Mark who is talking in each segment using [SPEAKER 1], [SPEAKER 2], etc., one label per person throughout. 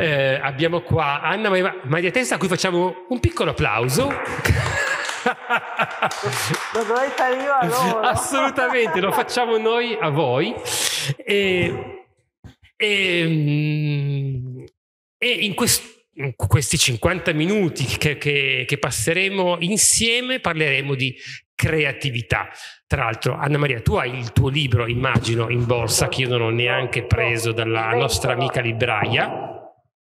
[SPEAKER 1] Eh, abbiamo qua Anna Maria, Testa a cui facciamo un piccolo applauso. lo
[SPEAKER 2] dovrei fare io a loro.
[SPEAKER 1] Assolutamente, lo facciamo noi a voi. E, e, mm, e in, quest, in questi 50 minuti che, che, che passeremo insieme parleremo di creatività. Tra l'altro, Anna Maria, tu hai il tuo libro, immagino, in borsa, che io non ho neanche preso dalla nostra amica libraia.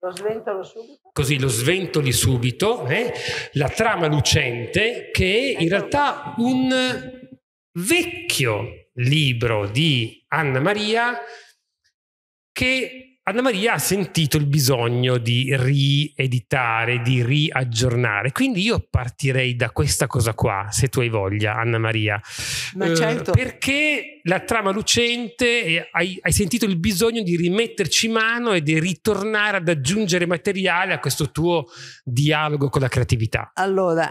[SPEAKER 2] Lo sventolo subito.
[SPEAKER 1] Così lo sventoli subito, eh? la trama lucente che è in realtà un vecchio libro di Anna Maria che Anna Maria ha sentito il bisogno di rieditare, di riaggiornare, quindi io partirei da questa cosa qua, se tu hai voglia, Anna Maria. Ma eh, certo. perché la trama lucente, hai, hai, sentito il bisogno di rimetterci mano e di ritornare ad aggiungere materiale a questo tuo dialogo con la creatività.
[SPEAKER 2] Allora,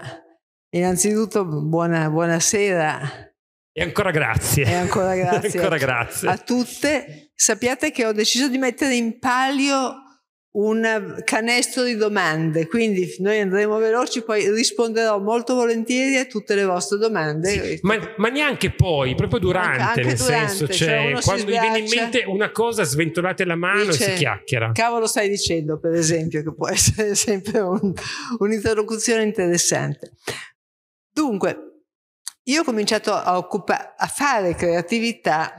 [SPEAKER 2] innanzitutto buona, buonasera
[SPEAKER 1] e ancora grazie. E ancora grazie. ancora grazie. A
[SPEAKER 2] tutte. Sappiate che ho deciso di mettere in palio un canestro di domande, quindi noi andremo veloci, poi risponderò molto volentieri a tutte le vostre domande. Sì,
[SPEAKER 1] ma, ma, neanche poi, proprio durante, anche, anche nel durante, senso, cioè, cioè quando vi viene in mente una cosa, sventolate la mano dice, e si chiacchiera.
[SPEAKER 2] Cavolo stai dicendo, per esempio, che può essere sempre un, un'interlocuzione interessante. Dunque, io ho cominciato a, occupa- a fare creatività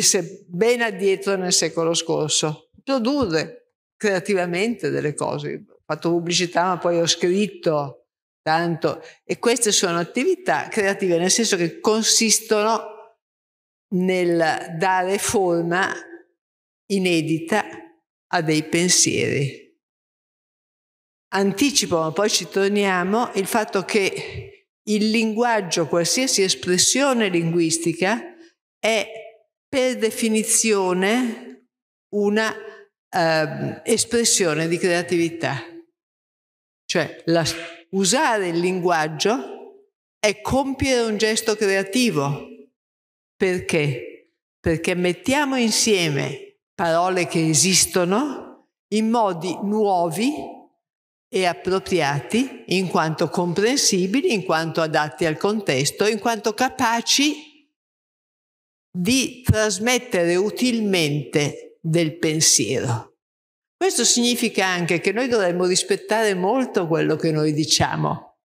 [SPEAKER 2] se- ben addietro nel secolo scorso, produrre creativamente delle cose. Ho fatto pubblicità, ma poi ho scritto tanto e queste sono attività creative, nel senso che consistono nel dare forma inedita a dei pensieri anticipo, ma poi ci torniamo, il fatto che il linguaggio, qualsiasi espressione linguistica, è per definizione una eh, espressione di creatività. Cioè la, usare il linguaggio è compiere un gesto creativo. Perché? Perché mettiamo insieme parole che esistono in modi nuovi e appropriati in quanto comprensibili, in quanto adatti al contesto, in quanto capaci di trasmettere utilmente del pensiero. Questo significa anche che noi dovremmo rispettare molto quello che noi diciamo,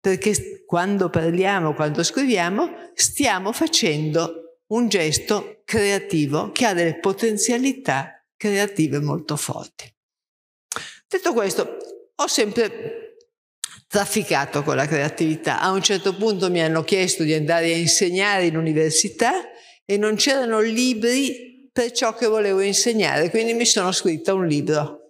[SPEAKER 2] perché quando parliamo, quando scriviamo, stiamo facendo un gesto creativo che ha delle potenzialità creative molto forti. Detto questo, ho sempre trafficato con la creatività. A un certo punto mi hanno chiesto di andare a insegnare in università e non c'erano libri per ciò che volevo insegnare, quindi mi sono scritta un libro.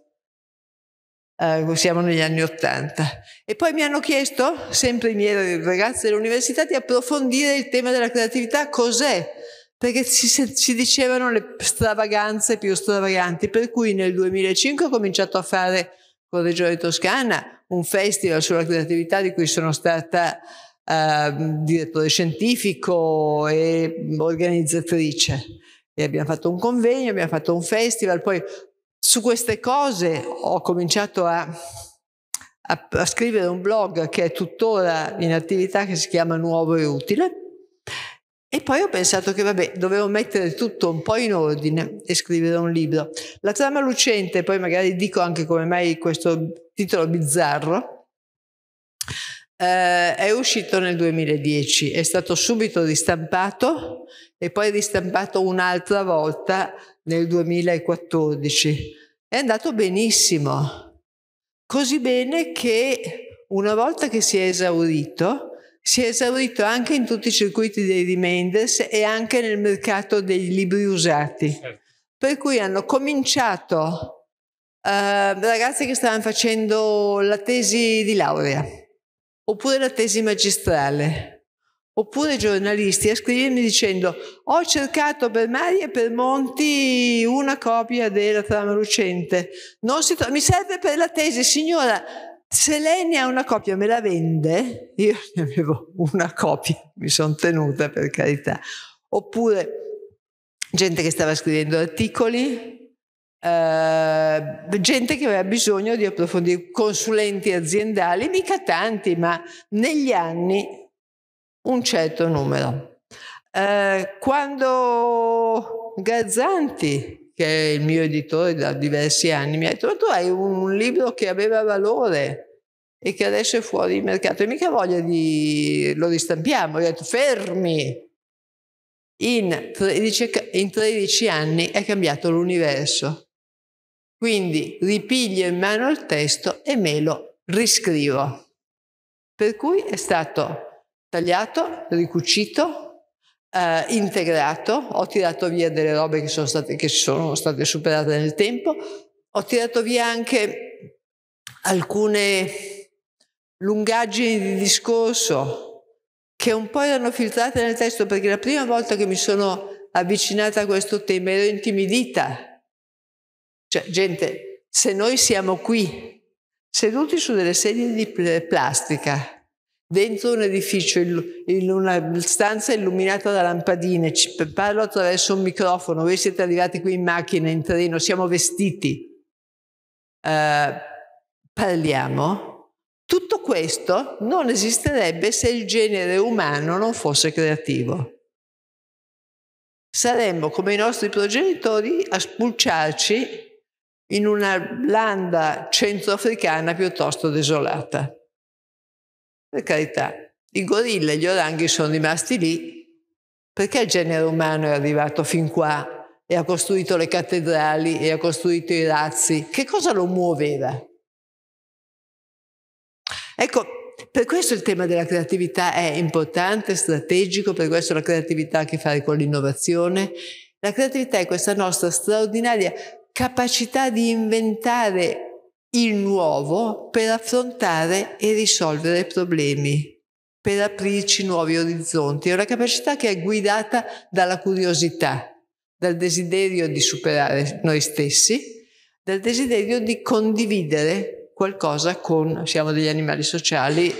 [SPEAKER 2] Eh, siamo negli anni Ottanta. E poi mi hanno chiesto, sempre i miei ragazzi dell'università, di approfondire il tema della creatività, cos'è perché ci, ci, dicevano le stravaganze più stravaganti, per cui nel 2005 ho cominciato a fare con Regione Toscana un festival sulla creatività di cui sono stata eh, direttore scientifico e organizzatrice. E abbiamo fatto un convegno, abbiamo fatto un festival, poi su queste cose ho cominciato a, a, a scrivere un blog che è tuttora in attività, che si chiama Nuovo e Utile, e poi ho pensato che vabbè, dovevo mettere tutto un po' in ordine e scrivere un libro. La trama lucente, poi magari dico anche come mai questo titolo bizzarro, eh, è uscito nel 2010, è stato subito ristampato e poi ristampato un'altra volta nel 2014. È andato benissimo, così bene che una volta che si è esaurito, si è esaurito anche in tutti i circuiti dei remenders e anche nel mercato dei libri usati. Certo. Per cui hanno cominciato eh, ragazzi che stavano facendo la tesi di laurea, oppure la tesi magistrale, oppure giornalisti a scrivermi dicendo ho cercato per Mari e per Monti una copia della trama lucente, mi serve per la tesi, signora, se lei ne ha una copia me la vende, io ne avevo una copia, mi sono tenuta per carità. Oppure gente che stava scrivendo articoli, Uh, gente che aveva bisogno di approfondire, consulenti aziendali, mica tanti, ma negli anni un certo numero. Uh, quando Garzanti che è il mio editore da diversi anni, mi ha detto, ma tu hai un libro che aveva valore e che adesso è fuori mercato. E mica voglia di... lo ristampiamo. Io ho detto, fermi! In 13, in 13 anni è cambiato l'universo. Quindi ripiglio in mano il testo e me lo riscrivo. Per cui è stato tagliato, ricucito, eh, integrato, ho tirato via delle robe che sono, state, che sono state superate nel tempo, ho tirato via anche alcune lungaggini di discorso che un po' erano filtrate nel testo perché la prima volta che mi sono avvicinata a questo tema ero intimidita. Cioè, gente, se noi siamo qui seduti su delle sedie di plastica dentro un edificio, in una stanza illuminata da lampadine, parlo attraverso un microfono, voi siete arrivati qui in macchina, in treno, siamo vestiti, eh, parliamo. Tutto questo non esisterebbe se il genere umano non fosse creativo. Saremmo come i nostri progenitori a spulciarci in una landa centroafricana piuttosto desolata. Per carità, i gorilla e gli oranghi sono rimasti lì perché il genere umano è arrivato fin qua e ha costruito le cattedrali e ha costruito i razzi? Che cosa lo muoveva? Ecco, per questo il tema della creatività è importante, strategico, per questo la creatività ha a che fare con l'innovazione. La creatività è questa nostra straordinaria capacità di inventare il nuovo per affrontare e risolvere problemi, per aprirci nuovi orizzonti. È una capacità che è guidata dalla curiosità, dal desiderio di superare noi stessi, dal desiderio di condividere qualcosa con, siamo degli animali sociali,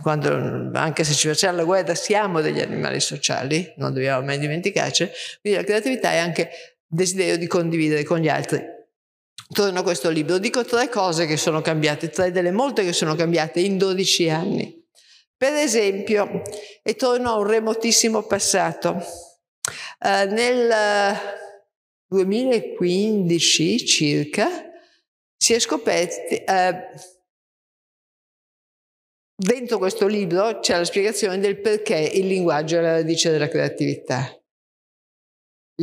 [SPEAKER 2] quando, anche se ci facciamo la guerra siamo degli animali sociali, non dobbiamo mai dimenticarci, quindi la creatività è anche desiderio di condividere con gli altri Torno a questo libro, dico tre cose che sono cambiate, tre delle molte che sono cambiate in 12 anni. Per esempio, e torno a un remotissimo passato, eh, nel 2015 eh, circa si è scoperti, eh, dentro questo libro c'è la spiegazione del perché il linguaggio è la radice della creatività.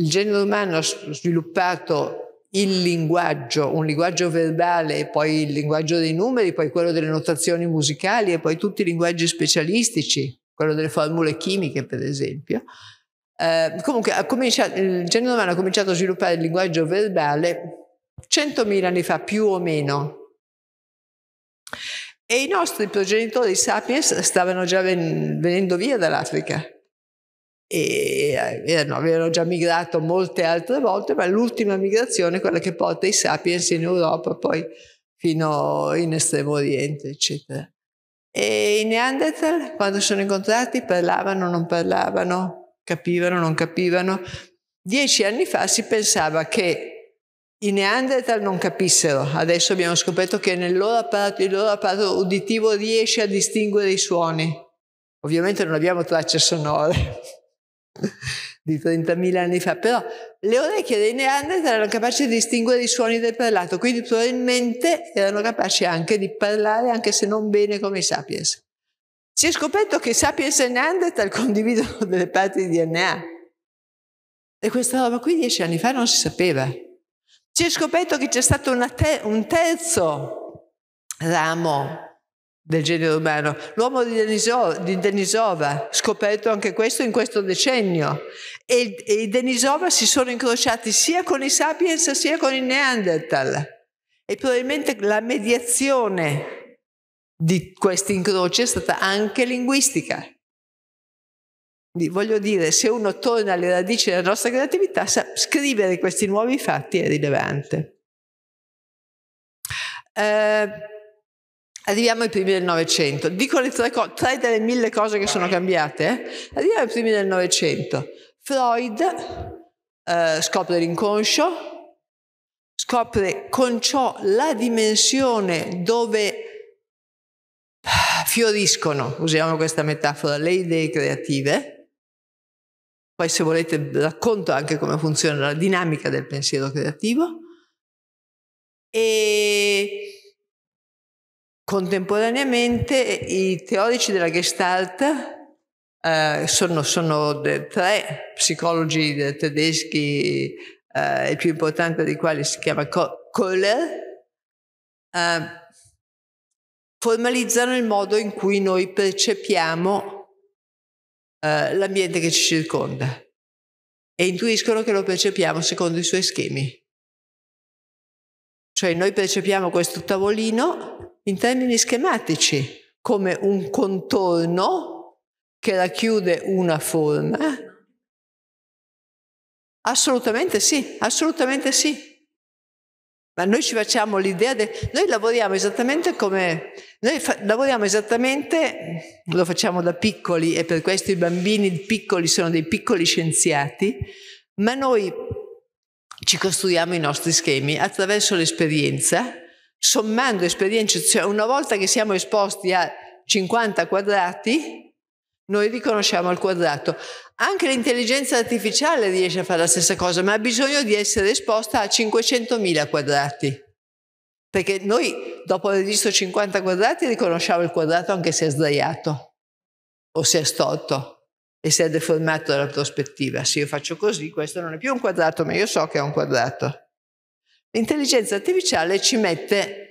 [SPEAKER 2] Il genere umano ha sviluppato il linguaggio, un linguaggio verbale, poi il linguaggio dei numeri, poi quello delle notazioni musicali e poi tutti i linguaggi specialistici, quello delle formule chimiche per esempio. Eh, comunque il genere umano ha cominciato a sviluppare il linguaggio verbale 100.000 anni fa più o meno. E i nostri progenitori sapiens stavano già ven venendo via dall'Africa e erano, eh, avevano già migrato molte altre volte, ma l'ultima migrazione è quella che porta i sapiens in Europa, poi fino in Estremo Oriente, eccetera. E i Neanderthal, quando sono incontrati, parlavano, non parlavano, capivano, non capivano. Dieci anni fa si pensava che i Neanderthal non capissero, adesso abbiamo scoperto che nel loro apparato, il loro apparato uditivo riesce a distinguere i suoni. Ovviamente non abbiamo tracce sonore, di 30.000 anni fa, però le orecchie dei Neanderthal erano capaci di distinguere i suoni del parlato, quindi probabilmente erano capaci anche di parlare, anche se non bene come i sapiens. Si è scoperto che sapiens e Neanderthal condividono delle parti di DNA. E questa roba qui dieci anni fa non si sapeva. Si è scoperto che c'è stato te- un terzo ramo del genere umano. L'uomo di, Deniso, di, Denisova, scoperto anche questo in questo decennio, e, e i Denisova si sono incrociati sia con i Sapiens sia con i Neanderthal. E probabilmente la mediazione di questi incroci è stata anche linguistica. Quindi voglio dire, se uno torna alle radici della nostra creatività, scrivere questi nuovi fatti è rilevante. Eh, Arriviamo ai primi del Novecento. Dico le tre, tre, delle mille cose che sono cambiate. Eh? Arriviamo ai primi del Novecento. Freud eh, scopre l'inconscio, scopre con ciò la dimensione dove fioriscono, usiamo questa metafora, le idee creative. Poi se volete racconto anche come funziona la dinamica del pensiero creativo. E Contemporaneamente i teorici della Gestalt eh, sono, sono tre psicologi tedeschi, eh, il più importante dei quali si chiama Kohler, eh, formalizzano il modo in cui noi percepiamo eh, l'ambiente che ci circonda e intuiscono che lo percepiamo secondo i suoi schemi. Cioè noi percepiamo questo tavolino in termini schematici, come un contorno che racchiude una forma. Assolutamente sì, assolutamente sì. Ma noi ci facciamo l'idea, de... noi lavoriamo esattamente come, noi fa... lavoriamo esattamente, lo facciamo da piccoli e per questo i bambini piccoli sono dei piccoli scienziati, ma noi ci costruiamo i nostri schemi attraverso l'esperienza, sommando esperienze, cioè una volta che siamo esposti a 50 quadrati, noi riconosciamo il quadrato. Anche l'intelligenza artificiale riesce a fare la stessa cosa, ma ha bisogno di essere esposta a 500.000 quadrati. Perché noi, dopo aver visto 50 quadrati, riconosciamo il quadrato anche se è sdraiato o se è storto e si è deformato dalla prospettiva. Se io faccio così, questo non è più un quadrato, ma io so che è un quadrato. L'intelligenza artificiale ci mette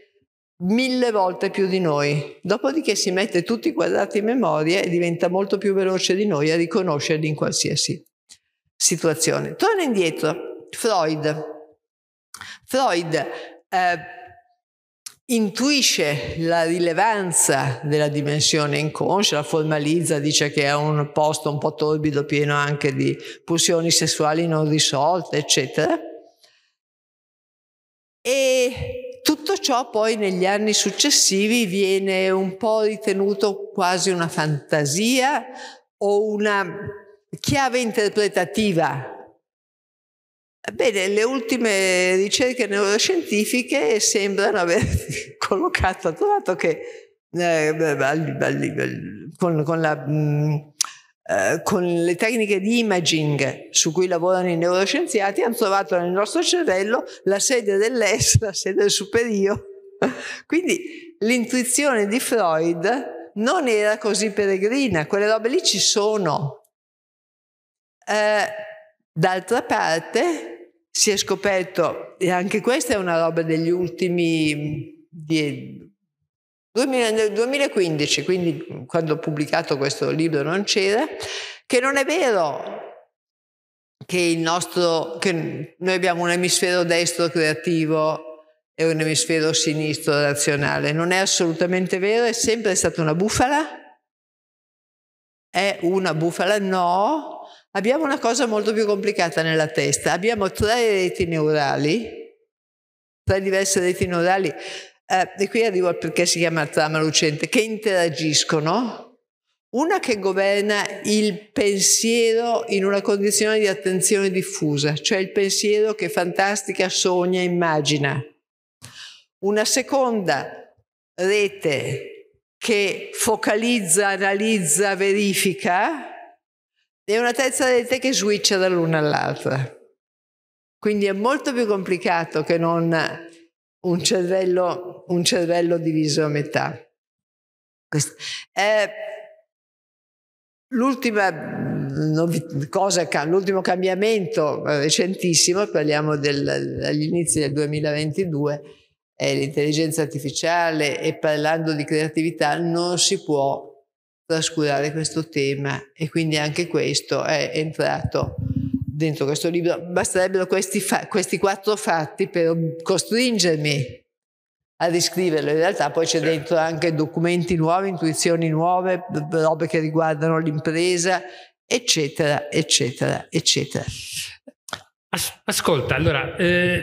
[SPEAKER 2] mille volte più di noi, dopodiché si mette tutti i quadrati in memoria e diventa molto più veloce di noi a riconoscerli in qualsiasi situazione. Torna indietro, Freud. Freud eh, intuisce la rilevanza della dimensione inconscia, la formalizza, dice che è un posto un po' torbido, pieno anche di pulsioni sessuali non risolte, eccetera. E tutto ciò poi negli anni successivi viene un po' ritenuto quasi una fantasia o una chiave interpretativa Bene, le ultime ricerche neuroscientifiche sembrano aver collocato, trovato che eh, con, con, la, mm, eh, con, le tecniche di imaging su cui lavorano i neuroscienziati hanno trovato nel nostro cervello la sede dell'est, la sede del superio. Quindi l'intuizione di Freud non era così peregrina, quelle robe lì ci sono. Eh, d'altra parte, si è scoperto, e anche questa è una roba degli ultimi die, 2000, 2015, quindi quando ho pubblicato questo libro non c'era, che non è vero che, nostro, che noi abbiamo un emisfero destro creativo e un emisfero sinistro razionale. Non è assolutamente vero, è sempre stata una bufala. È una bufala, no, Abbiamo una cosa molto più complicata nella testa, abbiamo tre reti neurali, tre diverse reti neurali, eh, e qui arrivo al perché si chiama trama lucente, che interagiscono, una che governa il pensiero in una condizione di attenzione diffusa, cioè il pensiero che fantastica, sogna, immagina. Una seconda rete che focalizza, analizza, verifica, è una terza di te che switcha dall'una all'altra. Quindi è molto più complicato che non un cervello, un cervello diviso a metà. l'ultima mm, cosa, l'ultimo cambiamento eh, recentissimo, parliamo del, dagli inizi del 2022, è l'intelligenza artificiale e parlando di creatività non si può trascurare questo tema e quindi anche questo è entrato dentro questo libro. Basterebbero questi, questi quattro fatti per costringermi a riscriverlo. In realtà poi c'è dentro anche documenti nuovi, intuizioni nuove, robe che riguardano l'impresa, eccetera, eccetera, eccetera.
[SPEAKER 1] As- ascolta, allora, eh,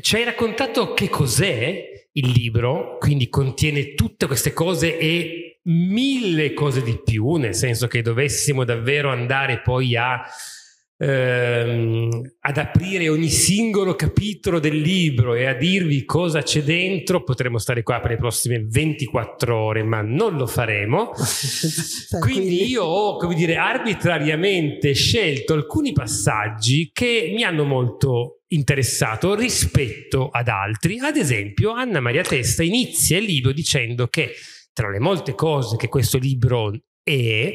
[SPEAKER 1] ci hai raccontato che cos'è il libro, quindi contiene tutte queste cose e mille cose di più, nel senso che dovessimo davvero andare poi a, ehm, ad aprire ogni singolo capitolo del libro e a dirvi cosa c'è dentro, potremmo stare qua per le prossime 24 ore, ma non lo faremo. Quindi io ho, come dire, arbitrariamente scelto alcuni passaggi che mi hanno molto interessato rispetto ad altri. Ad esempio, Anna Maria Testa inizia il libro dicendo che tra le molte cose che questo libro è,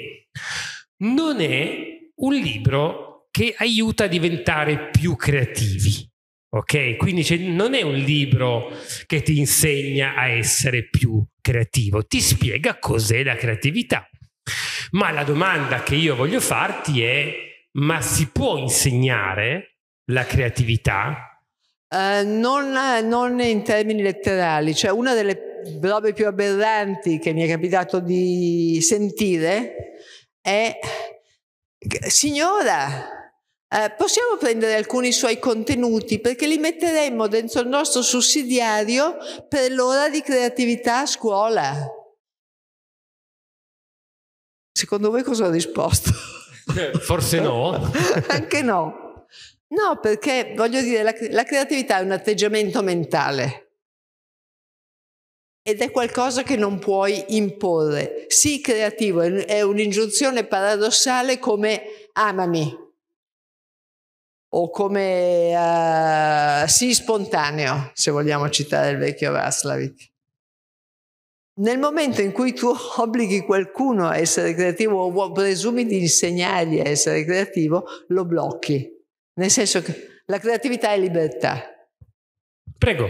[SPEAKER 1] non è un libro che aiuta a diventare più creativi. Ok? Quindi non è un libro che ti insegna a essere più creativo, ti spiega cos'è la creatività. Ma la domanda che io voglio farti è: ma si può insegnare la creatività?
[SPEAKER 2] Uh, non, non, in termini letterali, cioè una delle robe più aberranti che mi è capitato di sentire è signora, uh, possiamo prendere alcuni suoi contenuti perché li metteremmo dentro il nostro sussidiario per l'ora di creatività a scuola. Secondo voi cosa ho risposto?
[SPEAKER 1] Forse no.
[SPEAKER 2] Anche no. No, perché voglio dire, la, la creatività è un atteggiamento mentale ed è qualcosa che non puoi imporre. Sii creativo, è un'ingiunzione paradossale come amami o come uh, sii spontaneo, se vogliamo citare il vecchio Vaslavic. Nel momento in cui tu obblighi qualcuno a essere creativo o presumi di insegnargli a essere creativo, lo blocchi nel senso che la creatività è libertà. Prego.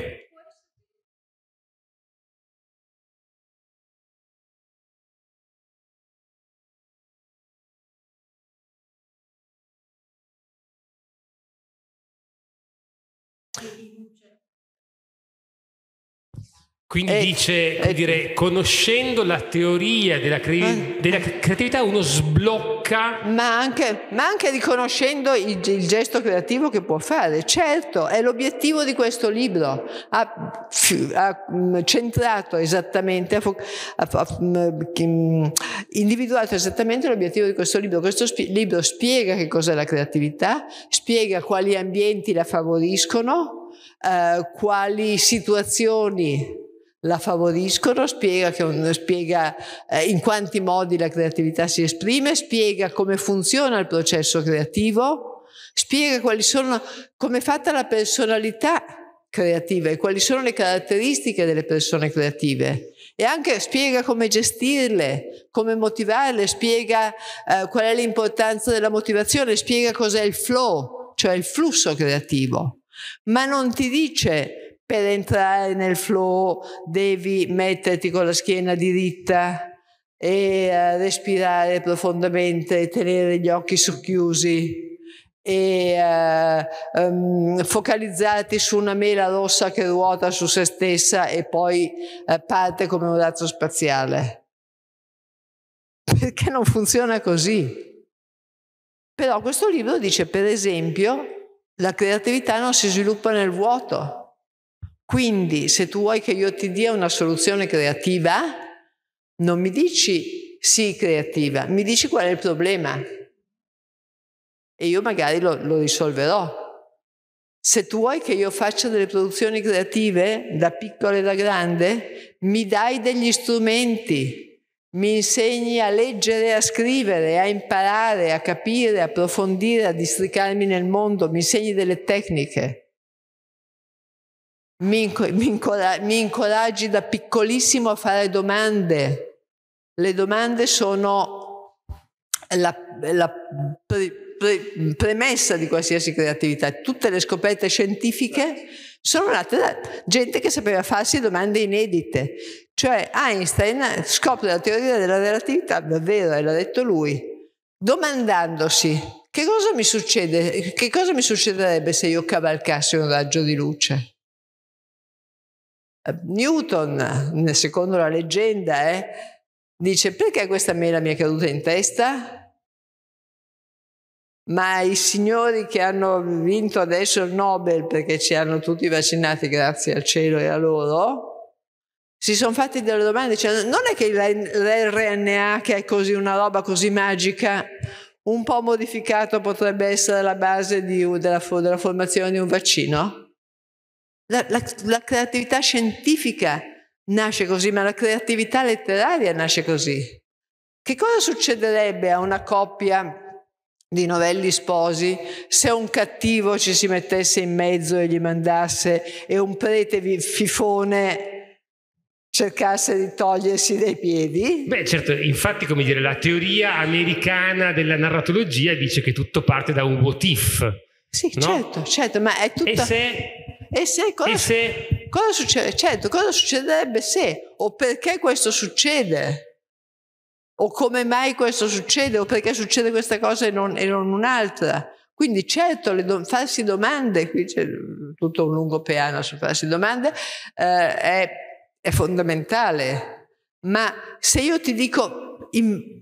[SPEAKER 2] Quindi eh, dice, eh, dire, conoscendo la teoria della, cre- eh.
[SPEAKER 1] della, creatività uno
[SPEAKER 2] sblocca... Ma anche, ma anche riconoscendo il, il, gesto creativo che può fare. Certo, è l'obiettivo di questo libro. Ha, ha mm, centrato esattamente, ha, ha, mm, mm, individuato esattamente l'obiettivo di questo libro. Questo spi- libro spiega che cos'è la creatività, spiega quali ambienti la favoriscono, eh, quali situazioni la favoriscono, spiega, che, spiega eh, in quanti modi la creatività si esprime, spiega come funziona il processo creativo, spiega quali sono, come è fatta la personalità creativa e quali sono le caratteristiche delle persone creative e anche spiega come gestirle, come motivarle, spiega eh, qual è l'importanza della motivazione, spiega cos'è il flow, cioè il flusso creativo, ma non ti dice per entrare nel flow devi metterti con la schiena diritta e eh, respirare profondamente, tenere gli occhi socchiusi e uh, um, focalizzarti su una mela rossa che ruota su se stessa e poi uh, parte come un razzo spaziale. Perché non funziona così? Però questo libro dice, per esempio, la creatività non si sviluppa nel vuoto. Quindi se tu vuoi che io ti dia una soluzione creativa, non mi dici sì creativa, mi dici qual è il problema e io magari lo, lo risolverò. Se tu vuoi che io faccia delle produzioni creative, da piccola e da grande, mi dai degli strumenti, mi insegni a leggere, a scrivere, a imparare, a capire, a approfondire, a districarmi nel mondo, mi insegni delle tecniche mi, incoraggi, mi incoraggi da piccolissimo a fare domande. Le domande sono la, la pre, pre, premessa di qualsiasi creatività. Tutte le scoperte scientifiche sono nate da gente che sapeva farsi domande inedite. Cioè Einstein scopre la teoria della relatività, davvero, e l'ha detto lui, domandandosi che cosa mi succede, che cosa mi succederebbe se io cavalcassi un raggio di luce? Eh, Newton, eh, secondo la leggenda, eh, dice perché questa mela mi è caduta in testa? Ma i signori che hanno vinto adesso il Nobel perché ci hanno tutti vaccinati grazie al cielo e a loro, si sono fatti delle domande dicendo cioè, non è che l'RNA che è così una roba così magica un po' modificato potrebbe essere la base di, della, della formazione di un vaccino? La, la, la creatività scientifica nasce così, ma la creatività letteraria nasce così. Che cosa succederebbe a una coppia di novelli sposi se un cattivo ci si mettesse in mezzo e gli mandasse e un prete fifone cercasse di togliersi dai piedi. Beh,
[SPEAKER 1] certo, infatti, come dire, la teoria americana della narratologia dice che tutto parte da un what if.
[SPEAKER 2] Sì, no? certo, certo, ma è tutto... E se e se cosa, e se... cosa succede? Certo, cosa succederebbe se o perché questo succede? O come mai questo succede? O perché succede questa cosa e non, e non un'altra? Quindi certo, do- farsi domande, qui c'è tutto un lungo piano su farsi domande, eh, è, è fondamentale. Ma se io ti dico... In,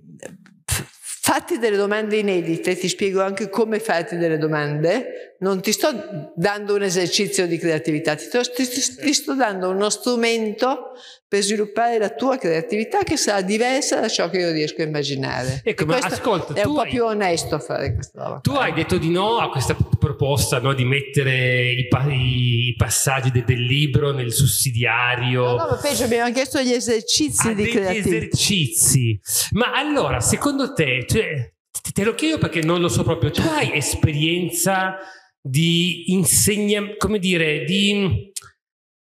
[SPEAKER 2] Fatti delle domande inedite, ti spiego anche come farti delle domande, non ti sto dando un esercizio di creatività, ti sto, ti, ti sto dando uno strumento per sviluppare la tua creatività che sarà diversa da ciò che io riesco a immaginare. Ecco, e ma ascolta, è un po' più onesto a fare questa roba.
[SPEAKER 1] Tu hai detto di no a questa proposta no, di mettere i, pa- i passaggi de- del libro nel sussidiario. No, no, ma peggio
[SPEAKER 2] abbiamo chiesto gli esercizi ah, di creatività. Gli
[SPEAKER 1] esercizi. Ma allora, secondo te, cioè, te lo chiedo perché non lo so proprio, tu hai esperienza di insegnamento, come dire, di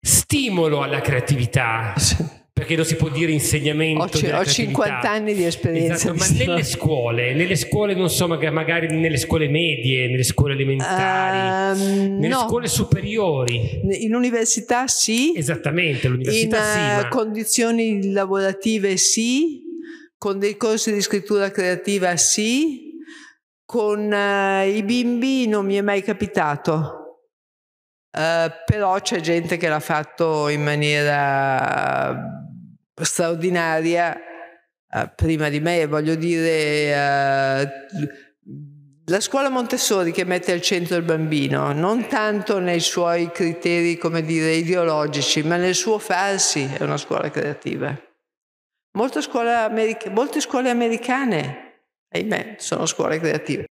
[SPEAKER 1] stimolo alla creatività. Sì perché lo si può dire insegnamento. Ho, c- cioè, ho 50 anni
[SPEAKER 2] di esperienza. Esatto, di ma storia. nelle
[SPEAKER 1] scuole, nelle scuole, non so, magari nelle scuole medie, nelle scuole elementari,
[SPEAKER 2] um, nelle no. scuole superiori. In università sì. Esattamente, l'università in, sì. In eh, ma... condizioni lavorative sì, con dei corsi di scrittura creativa sì, con uh, i bimbi non mi è mai capitato eh, però c'è gente che l'ha fatto in maniera eh, straordinaria eh, prima di me, voglio dire, eh, la scuola Montessori che mette al centro il bambino, non tanto nei suoi criteri, come dire, ideologici, ma nel suo farsi, è una scuola creativa. Molte scuole, americ- molte scuole americane, ahimè, sono scuole creative.